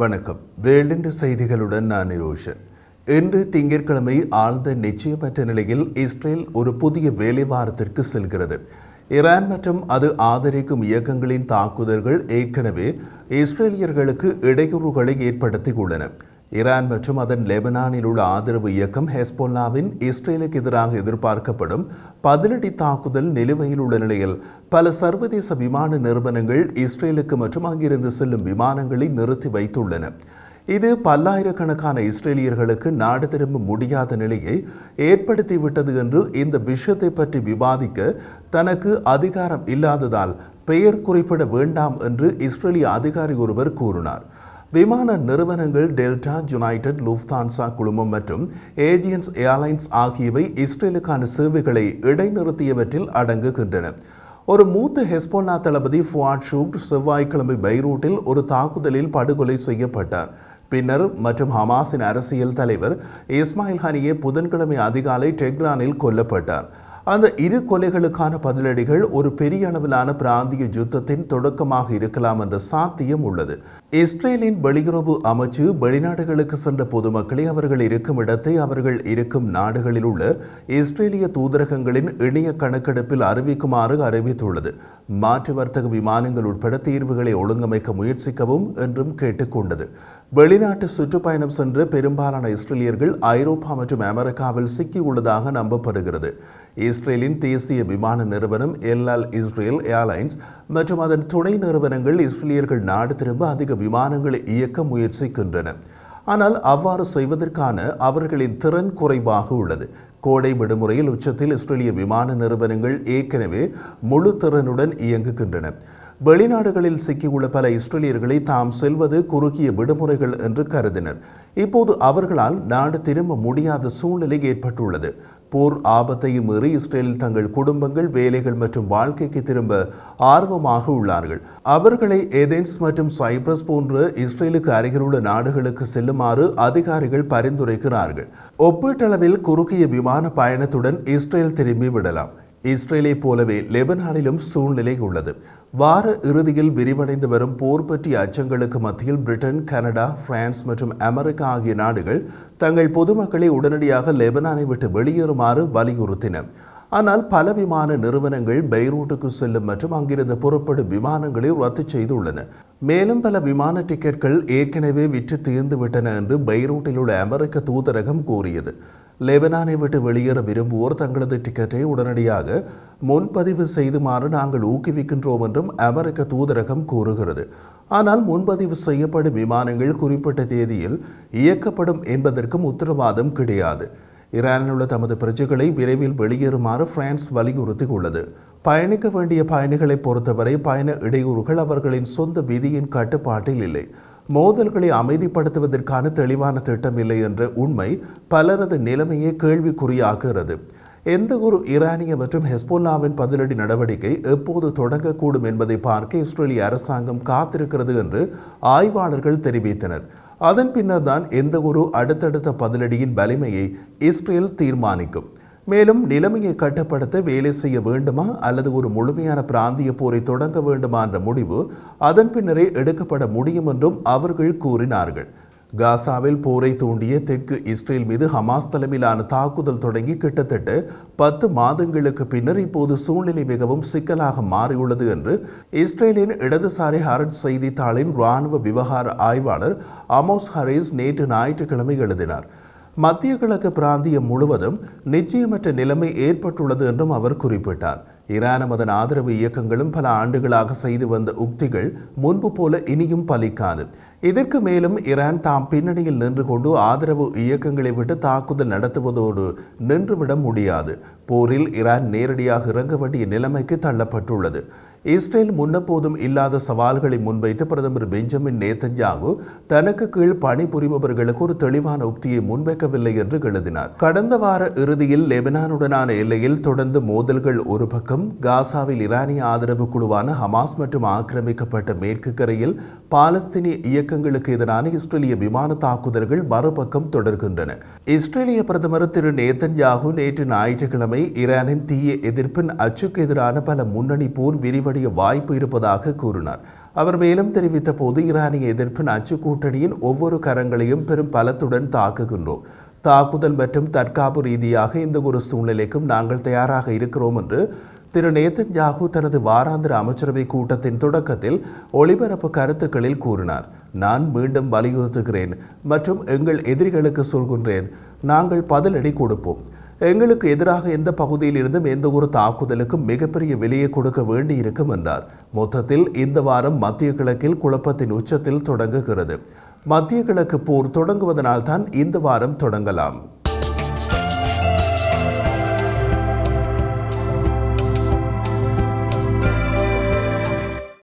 வணக்கம் வேண்டின்ற செய்திகளுடன் நான் ரோஷன் இன்று திங்கட்கிழமை ஆழ்ந்த நிச்சயமற்ற நிலையில் இஸ்ரேல் ஒரு புதிய வேலைவாரத்திற்கு செல்கிறது ஈரான் மற்றும் அது ஆதரிக்கும் இயக்கங்களின் தாக்குதல்கள் ஏற்கனவே இஸ்ரேலியர்களுக்கு இடையூறுகளை ஏற்படுத்தியுள்ளன ஈரான் மற்றும் அதன் லெபனானில் உள்ள ஆதரவு இயக்கம் ஹெஸ்போல்லாவின் இஸ்ரேலுக்கு எதிராக எதிர்பார்க்கப்படும் பதிலடி தாக்குதல் நிலுவையில் உள்ள நிலையில் பல சர்வதேச விமான நிறுவனங்கள் இஸ்ரேலுக்கு மற்றும் அங்கிருந்து செல்லும் விமானங்களை நிறுத்தி வைத்துள்ளன இது பல்லாயிரக்கணக்கான இஸ்ரேலியர்களுக்கு நாடு திரும்ப முடியாத நிலையை ஏற்படுத்திவிட்டது என்று இந்த விஷயத்தை பற்றி விவாதிக்க தனக்கு அதிகாரம் இல்லாததால் பெயர் குறிப்பிட வேண்டாம் என்று இஸ்ரேலிய அதிகாரி ஒருவர் கூறினார் விமான நிறுவனங்கள் டெல்டா யுனைடெட் லூஃப்தான்சா குழுமம் மற்றும் ஏஜியன்ஸ் ஏர்லைன்ஸ் ஆகியவை இஸ்ரேலுக்கான சேவைகளை இடைநிறுத்தியவற்றில் அடங்குகின்றன ஒரு மூத்த ஹெஸ்போனா தளபதி ஃபுவாட் ஷூட் செவ்வாய்க்கிழமை பைரூட்டில் ஒரு தாக்குதலில் படுகொலை செய்யப்பட்டார் பின்னர் மற்றும் ஹமாஸின் அரசியல் தலைவர் இஸ்மாயில் ஹனியே புதன்கிழமை அதிகாலை டெக்ரானில் கொல்லப்பட்டார் அந்த இரு கொலைகளுக்கான பதிலடிகள் ஒரு பெரிய அளவிலான பிராந்திய யுத்தத்தின் தொடக்கமாக இருக்கலாம் என்ற சாத்தியம் உள்ளது இஸ்ரேலின் வெளியுறவு அமைச்சு வெளிநாடுகளுக்கு சென்ற பொதுமக்களை அவர்கள் இருக்கும் இடத்தை அவர்கள் இருக்கும் நாடுகளில் உள்ள இஸ்ரேலிய தூதரகங்களின் இணைய கணக்கெடுப்பில் அறிவிக்குமாறு அறிவித்துள்ளது மாற்று வர்த்தக விமானங்கள் உட்பட தீர்வுகளை ஒழுங்கமைக்க முயற்சிக்கவும் என்றும் கேட்டுக்கொண்டது வெளிநாட்டு சுற்றுப்பயணம் சென்று பெரும்பாலான இஸ்ரேலியர்கள் ஐரோப்பா மற்றும் அமெரிக்காவில் சிக்கியுள்ளதாக நம்பப்படுகிறது இஸ்ரேலின் தேசிய விமான நிறுவனம் எல்எல் இஸ்ரேல் ஏர்லைன்ஸ் மற்றும் அதன் துணை நிறுவனங்கள் இஸ்ரேலியர்கள் நாடு திரும்ப அதிக விமானங்களை இயக்க முயற்சிக்கின்றன ஆனால் அவ்வாறு செய்வதற்கான அவர்களின் திறன் குறைவாக உள்ளது கோடை விடுமுறையில் உச்சத்தில் இஸ்ரேலிய விமான நிறுவனங்கள் ஏற்கனவே முழு திறனுடன் இயங்குகின்றன வெளிநாடுகளில் சிக்கியுள்ள பல இஸ்ரேலியர்களை தாம் செல்வது குறுகிய விடுமுறைகள் என்று கருதினர் இப்போது அவர்களால் நாடு திரும்ப முடியாத சூழ்நிலை ஏற்பட்டுள்ளது போர் ஆபத்தையும் மீறி இஸ்ரேலில் தங்கள் குடும்பங்கள் வேலைகள் மற்றும் வாழ்க்கைக்கு திரும்ப ஆர்வமாக உள்ளார்கள் அவர்களை ஏதென்ஸ் மற்றும் சைப்ரஸ் போன்ற இஸ்ரேலுக்கு அருகிலுள்ள நாடுகளுக்கு செல்லுமாறு அதிகாரிகள் பரிந்துரைக்கிறார்கள் ஒப்பீட்டளவில் குறுகிய விமான பயணத்துடன் இஸ்ரேல் திரும்பி விடலாம் இஸ்ரேலை போலவே லெபனானிலும் சூழ்நிலை உள்ளது வார இறுதியில் விரிவடைந்து வரும் போர் பற்றிய அச்சங்களுக்கு மத்தியில் பிரிட்டன் கனடா பிரான்ஸ் மற்றும் அமெரிக்கா ஆகிய நாடுகள் தங்கள் பொதுமக்களை உடனடியாக லெபனானை விட்டு வெளியேறுமாறு வலியுறுத்தின ஆனால் பல விமான நிறுவனங்கள் பெய்ரூட்டுக்கு செல்லும் மற்றும் அங்கிருந்து புறப்படும் விமானங்களை ரத்து செய்துள்ளன மேலும் பல விமான டிக்கெட்கள் ஏற்கனவே விற்று தீர்ந்துவிட்டன என்று பெய்ரூட்டில் உள்ள அமெரிக்க தூதரகம் கூறியது லெபனானை விட்டு வெளியேற விரும்புவோர் தங்களது டிக்கெட்டை உடனடியாக முன்பதிவு செய்துமாறு நாங்கள் ஊக்குவிக்கின்றோம் என்றும் அமெரிக்க தூதரகம் கூறுகிறது ஆனால் முன்பதிவு செய்யப்படும் விமானங்கள் குறிப்பிட்ட தேதியில் இயக்கப்படும் என்பதற்கும் உத்தரவாதம் கிடையாது ஈரானில் உள்ள தமது பிரஜைகளை விரைவில் வெளியேறுமாறு பிரான்ஸ் வலியுறுத்தி உள்ளது பயணிக்க வேண்டிய பயணிகளை பொறுத்தவரை பயண இடையூறுகள் அவர்களின் சொந்த விதியின் கட்டுப்பாட்டில் இல்லை மோதல்களை அமைதிப்படுத்துவதற்கான தெளிவான திட்டம் இல்லை என்ற உண்மை பலரது நிலைமையே கேள்விக்குறியாகிறது எந்த ஒரு ஈரானிய மற்றும் ஹெஸ்போல்லாவின் பதிலடி நடவடிக்கை எப்போது தொடங்கக்கூடும் என்பதை பார்க்க இஸ்ரேலிய அரசாங்கம் காத்திருக்கிறது என்று ஆய்வாளர்கள் தெரிவித்தனர் அதன் பின்னர் தான் எந்த ஒரு அடுத்தடுத்த பதிலடியின் வலிமையை இஸ்ரேல் தீர்மானிக்கும் மேலும் நிலைமையை கட்டுப்படுத்த வேலை செய்ய வேண்டுமா அல்லது ஒரு முழுமையான பிராந்திய போரை தொடங்க வேண்டுமா என்ற முடிவு அதன் பின்னரே எடுக்கப்பட முடியும் என்றும் அவர்கள் கூறினார்கள் காசாவில் போரை தூண்டிய தெற்கு இஸ்ரேல் மீது ஹமாஸ் தலைமையிலான தாக்குதல் தொடங்கி கிட்டத்தட்ட பத்து மாதங்களுக்கு பின்னர் இப்போது சூழ்நிலை மிகவும் சிக்கலாக மாறியுள்ளது என்று இஸ்ரேலின் இடதுசாரி ஹரட் செய்தித்தாளின் இராணுவ விவகார ஆய்வாளர் அமோஸ் ஹரீஸ் நேற்று ஞாயிற்றுக்கிழமை எழுதினார் மத்திய கிழக்கு பிராந்தியம் முழுவதும் நிச்சயமற்ற நிலைமை ஏற்பட்டுள்ளது என்றும் அவர் குறிப்பிட்டார் ஈரானும் அதன் ஆதரவு இயக்கங்களும் பல ஆண்டுகளாக செய்து வந்த உக்திகள் முன்பு போல இனியும் பலிக்காது இதற்கு மேலும் ஈரான் தாம் பின்னணியில் நின்று கொண்டு ஆதரவு இயக்கங்களை விட்டு தாக்குதல் நடத்துவதோடு நின்றுவிட முடியாது போரில் ஈரான் நேரடியாக இறங்க வேண்டிய நிலைமைக்கு தள்ளப்பட்டுள்ளது இஸ்ரேல் முன்னெப்போதும் இல்லாத சவால்களை முன்வைத்து பிரதமர் பெஞ்சமின் நேதன்யாகு தனக்கு கீழ் பணிபுரிபவர்களுக்கு ஒரு தெளிவான உக்தியை முன்வைக்கவில்லை என்று எழுதினார் கடந்த வார இறுதியில் லெபனானுடனான எல்லையில் தொடர்ந்து மோதல்கள் ஒரு பக்கம் காசாவில் இரானிய ஆதரவு குழுவான ஹமாஸ் மற்றும் ஆக்கிரமிக்கப்பட்ட மேற்கு கரையில் பாலஸ்தீனிய இயக்கங்களுக்கு எதிரான இஸ்ரேலிய விமான தாக்குதல்கள் மறுபக்கம் தொடர்கின்றன இஸ்ரேலிய பிரதமர் திரு நேத்தன்யாகு நேற்று ஞாயிற்றுக்கிழமை ஈரானின் தீய எதிர்ப்பின் அச்சுக்கு எதிரான பல முன்னணி போர் விரிவ வெளிப்படைய வாய்ப்பு இருப்பதாக கூறினார் அவர் மேலும் தெரிவித்த போது ஈரானிய எதிர்ப்பு நச்சு கூட்டணியின் ஒவ்வொரு கரங்களையும் பெரும் பலத்துடன் தாக்குகின்றோம் தாக்குதல் மற்றும் தற்காப்பு ரீதியாக இந்த ஒரு சூழ்நிலைக்கும் நாங்கள் தயாராக இருக்கிறோம் என்று திரு நேத்தன் யாகு தனது வாராந்திர அமைச்சரவை கூட்டத்தின் தொடக்கத்தில் ஒளிபரப்பு கருத்துக்களில் கூறினார் நான் மீண்டும் வலியுறுத்துகிறேன் மற்றும் எங்கள் எதிரிகளுக்கு சொல்கின்றேன் நாங்கள் பதிலடி கொடுப்போம் எங்களுக்கு எதிராக எந்த பகுதியில் இருந்தும் எந்த ஒரு தாக்குதலுக்கும் மிகப்பெரிய விலையை கொடுக்க வேண்டியிருக்கும் என்றார் மொத்தத்தில் இந்த வாரம் மத்திய கிழக்கில் குழப்பத்தின் உச்சத்தில் தொடங்குகிறது மத்திய கிழக்கு போர் தொடங்குவதனால் தான் இந்த வாரம் தொடங்கலாம்